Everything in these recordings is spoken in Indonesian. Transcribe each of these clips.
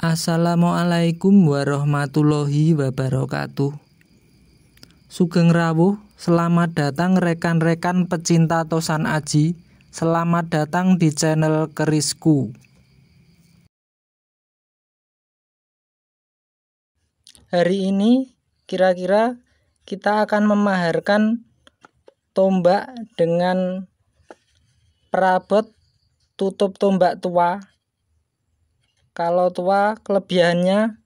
Assalamualaikum warahmatullahi wabarakatuh. Sugeng rawuh, selamat datang rekan-rekan pecinta Tosan Aji. Selamat datang di channel Kerisku. Hari ini kira-kira kita akan memaharkan tombak dengan perabot tutup tombak tua kalau tua kelebihannya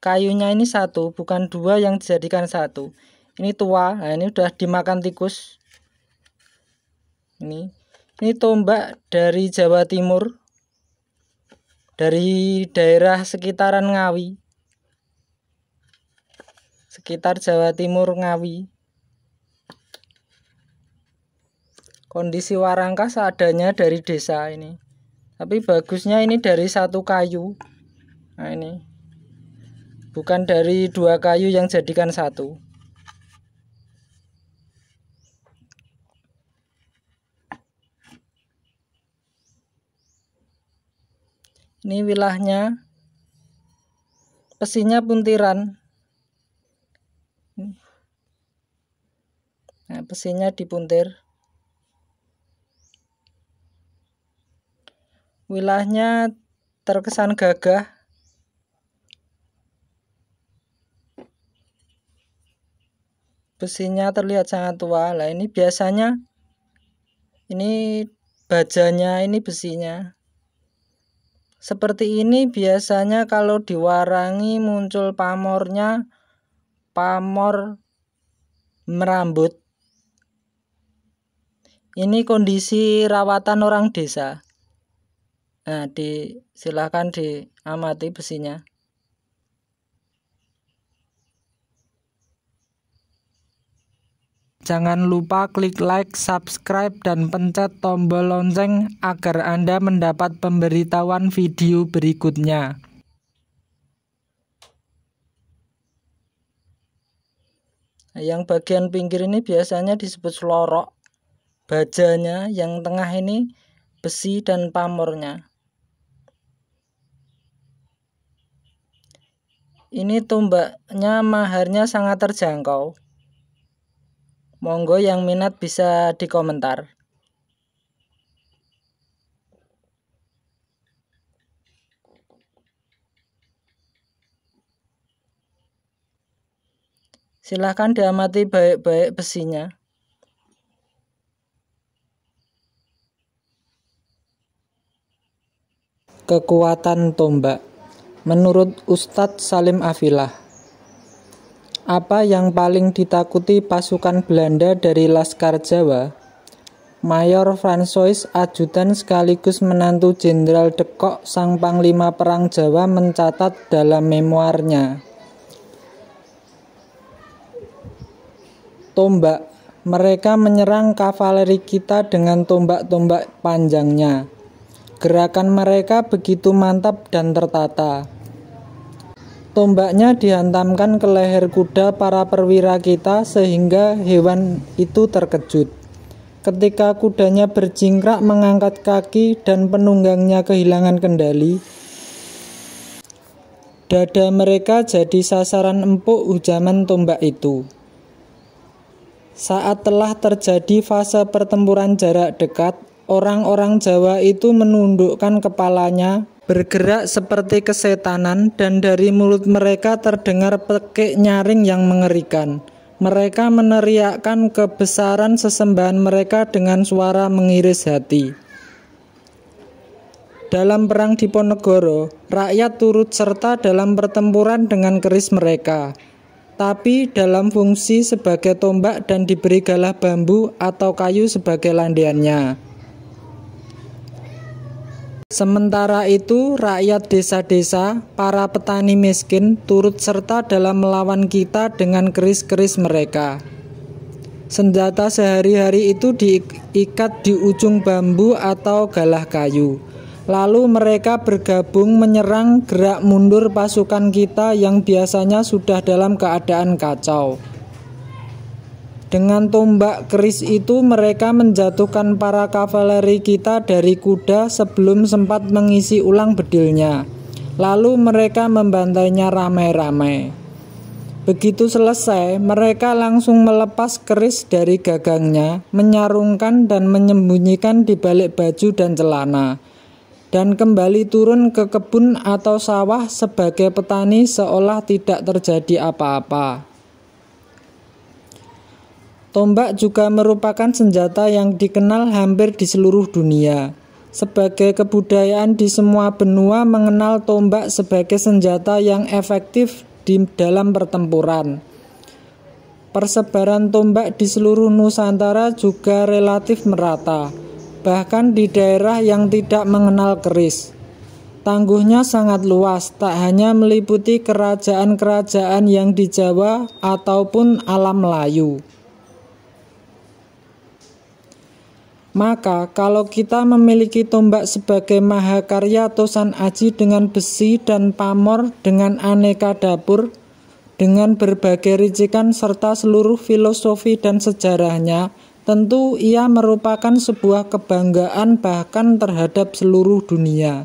kayunya ini satu, bukan dua yang dijadikan satu. Ini tua, nah ini udah dimakan tikus. Ini ini tombak dari Jawa Timur. Dari daerah sekitaran Ngawi. Sekitar Jawa Timur Ngawi. Kondisi warangka seadanya dari desa ini tapi bagusnya ini dari satu kayu nah ini bukan dari dua kayu yang jadikan satu ini wilahnya pesinya puntiran nah, pesinya dipuntir Wilahnya terkesan gagah. Besinya terlihat sangat tua. Lah ini biasanya ini bajanya, ini besinya. Seperti ini biasanya kalau diwarangi muncul pamornya pamor merambut. Ini kondisi rawatan orang desa. Nah, di silakan diamati besinya. Jangan lupa klik like, subscribe, dan pencet tombol lonceng agar Anda mendapat pemberitahuan video berikutnya. Nah, yang bagian pinggir ini biasanya disebut selorok, bajanya, yang tengah ini besi dan pamornya. Ini tombaknya maharnya sangat terjangkau. Monggo yang minat bisa dikomentar. Silahkan diamati baik-baik besinya. Kekuatan tombak Menurut Ustadz Salim Afilah, apa yang paling ditakuti pasukan Belanda dari Laskar Jawa? Mayor Fransois Ajudan sekaligus menantu Jenderal Dekok Sang Panglima Perang Jawa mencatat dalam memoarnya, Tombak mereka menyerang kavaleri kita dengan tombak-tombak panjangnya. Gerakan mereka begitu mantap dan tertata. Tombaknya dihantamkan ke leher kuda para perwira kita sehingga hewan itu terkejut. Ketika kudanya berjingkrak mengangkat kaki dan penunggangnya kehilangan kendali, dada mereka jadi sasaran empuk hujaman tombak itu. Saat telah terjadi fase pertempuran jarak dekat, orang-orang Jawa itu menundukkan kepalanya bergerak seperti kesetanan dan dari mulut mereka terdengar pekik nyaring yang mengerikan. Mereka meneriakkan kebesaran sesembahan mereka dengan suara mengiris hati. Dalam perang Diponegoro, rakyat turut serta dalam pertempuran dengan keris mereka, tapi dalam fungsi sebagai tombak dan diberi galah bambu atau kayu sebagai landiannya. Sementara itu, rakyat desa-desa, para petani miskin turut serta dalam melawan kita dengan keris-keris mereka. Senjata sehari-hari itu diikat di ujung bambu atau galah kayu. Lalu mereka bergabung menyerang gerak mundur pasukan kita yang biasanya sudah dalam keadaan kacau. Dengan tombak keris itu mereka menjatuhkan para kavaleri kita dari kuda sebelum sempat mengisi ulang bedilnya. Lalu mereka membantainya ramai-ramai. Begitu selesai, mereka langsung melepas keris dari gagangnya, menyarungkan dan menyembunyikan di balik baju dan celana, dan kembali turun ke kebun atau sawah sebagai petani seolah tidak terjadi apa-apa. Tombak juga merupakan senjata yang dikenal hampir di seluruh dunia. Sebagai kebudayaan di semua benua mengenal tombak sebagai senjata yang efektif di dalam pertempuran. Persebaran tombak di seluruh Nusantara juga relatif merata, bahkan di daerah yang tidak mengenal keris. Tangguhnya sangat luas, tak hanya meliputi kerajaan-kerajaan yang di Jawa ataupun alam Melayu. Maka kalau kita memiliki tombak sebagai mahakarya tosan aji dengan besi dan pamor dengan aneka dapur, dengan berbagai ricikan serta seluruh filosofi dan sejarahnya, tentu ia merupakan sebuah kebanggaan bahkan terhadap seluruh dunia.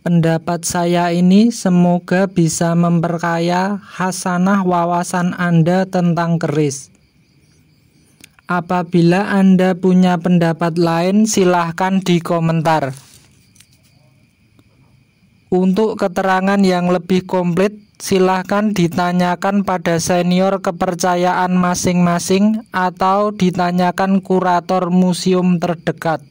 Pendapat saya ini semoga bisa memperkaya hasanah wawasan Anda tentang keris. Apabila Anda punya pendapat lain, silahkan di komentar. Untuk keterangan yang lebih komplit, silahkan ditanyakan pada senior kepercayaan masing-masing atau ditanyakan kurator museum terdekat.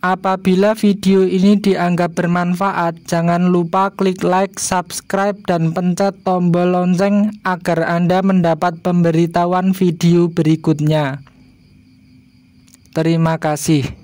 Apabila video ini dianggap bermanfaat, jangan lupa klik like, subscribe, dan pencet tombol lonceng agar Anda mendapat pemberitahuan video berikutnya. Terima kasih.